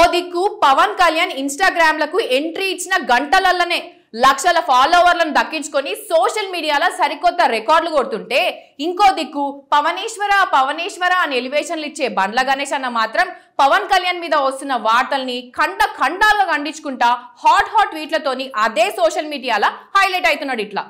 ఓ దిక్కు పవన్ కళ్యాణ్ లకు ఎంట్రీ ఇచ్చిన గంటలల్లనే లక్షల ఫాలోవర్లను దక్కించుకొని సోషల్ మీడియాలో సరికొత్త రికార్డులు కొడుతుంటే ఇంకో దిక్కు పవనేశ్వర పవనేశ్వర అని ఎలివేషన్లు ఇచ్చే బండ్ల గణేష్ అన్న మాత్రం పవన్ కళ్యాణ్ మీద వస్తున్న వార్తల్ని ఖండ ఖండాలుగా ఖండించుకుంటా హాట్ హాట్ ట్వీట్లతోని అదే సోషల్ మీడియాలో హైలైట్ అవుతున్నాడు ఇట్లా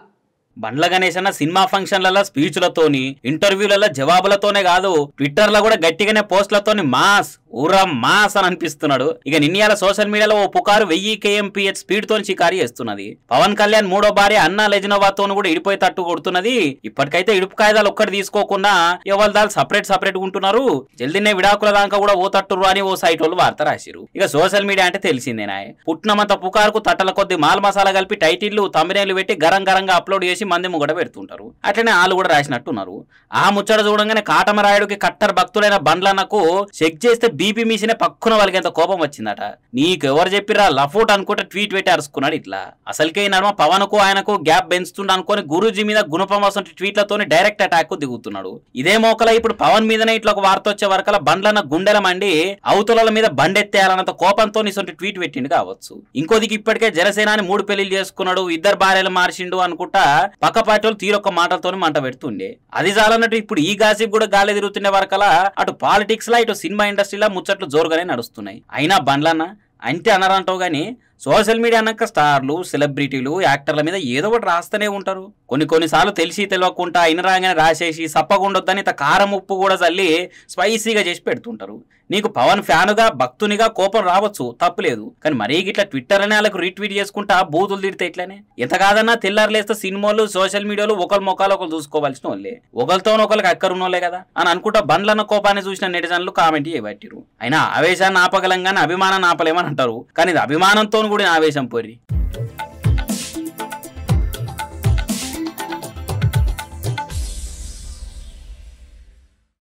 బండ్ల గణేష్ అన్న సినిమా ఫంక్షన్లలో స్పీచ్లతోని ఇంటర్వ్యూలలో జవాబులతోనే కాదు ట్విట్టర్లో కూడా గట్టిగానే పోస్టులతోని మాస్ ఉర మాస్ అని అనిపిస్తున్నాడు ఇక నిన్యాల సోషల్ మీడియాలో ఓ పుకారు వెయ్యి కేఎంపీహెచ్ స్పీడ్ తో షికారి చేస్తున్నది పవన్ కళ్యాణ్ మూడో భార్య అన్నా లెజినోవా తోను కూడా ఇడిపోయి తట్టు కొడుతున్నది ఇప్పటికైతే ఇడుపు కాయిదాలు ఒక్కటి తీసుకోకుండా ఎవరి దాలు సపరేట్ సపరేట్ ఉంటున్నారు జల్దీనే విడాకుల దాకా కూడా ఓ తట్టు అని ఓ సైట్ వాళ్ళు వార్త రాసిరు ఇక సోషల్ మీడియా అంటే తెలిసిందేనా పుట్టినమంత పుకారుకు తట్టల కొద్ది మాల్ మసాలా కలిపి టైటిల్లు తమిళలు పెట్టి గరం గరంగా అప్లోడ్ చేసి మంది ముంగట పెడుతుంటారు అట్లనే వాళ్ళు కూడా రాసినట్టున్నారు ఆ ముచ్చట చూడంగానే కాటమరాయుడికి కట్టర్ భక్తులైన బండ్లన్నకు చెక్ చేస్తే బీపీ మీసిన పక్కున ఎంత కోపం వచ్చిందట నీకు ఎవరు చెప్పిరా లఫూట్ అనుకుంటే ట్వీట్ పెట్టి అరుచుకున్నాడు ఇట్లా అసలుకే నడమ పవన్ కు ఆయనకు గ్యాప్ పెంచుతుండ అనుకుని గురుజీ మీద గుణపం వస్తుంటే ట్వీట్లతో డైరెక్ట్ అటాక్ దిగుతున్నాడు ఇదే మోకల ఇప్పుడు పవన్ మీదనే ఇట్లా ఒక వార్త వచ్చే వరకల బండ్లన్న గుండెల మండి అవతల మీద బండెత్తేయాలన్నంత కోపంతో నీసొంటి ట్వీట్ పెట్టిండు కావచ్చు ఇంకోదికి ఇప్పటికే జనసేనాని మూడు పెళ్లి చేసుకున్నాడు ఇద్దరు భార్యలు మార్చిండు అనుకుంటా పక్క పార్టీలు తీరొక్క మాటలతో మంట పెడుతుండే అది చాలన్నట్టు ఇప్పుడు ఈ గాసిప్ కూడా గాలి తిరుగుతుండే వరకల అటు పాలిటిక్స్ లా ఇటు సినిమా ఇండస్ట్రీలో ముచ్చట్లు జోరుగానే నడుస్తున్నాయి అయినా బండ్లన్న అంటే అనరంటావు కానీ సోషల్ మీడియా అన్నాక స్టార్లు సెలబ్రిటీలు యాక్టర్ల మీద ఏదో ఒకటి రాస్తూనే ఉంటారు కొన్ని కొన్నిసార్లు తెలిసి తెలియకుండా ఇనరాగానే రాసేసి సప్పగుండొద్దని ఇంత కారం ఉప్పు కూడా చల్లి స్పైసీగా చేసి పెడుతుంటారు నీకు పవన్ ఫ్యానుగా భక్తునిగా కోపం రావచ్చు తప్పులేదు కానీ మరీ గిట్లా ట్విట్టర్ అనే వాళ్ళకు రీట్వీట్ చేసుకుంటా బూతులు తిడితే ఇట్లానే ఎంత కాదన్నా తెల్లారులేస్తే సినిమాలు సోషల్ మీడియాలో ఒకరి మొక్కలు ఒకరు చూసుకోవాల్సిన వాళ్ళే ఒకరితో ఒకరికి అక్కరున్నోళ్ళే కదా అని అనుకుంటా బండ్లన్న కోపాన్ని చూసిన నెటిజన్లు కామెంట్ చేయబట్టిరు అయినా ఆవేశాన్ని ఆపగలం కానీ అభిమానాన్ని ఆపలేమని అంటారు కానీ ఇది అభిమానంతో కూడా ఆవేశం పోర్రి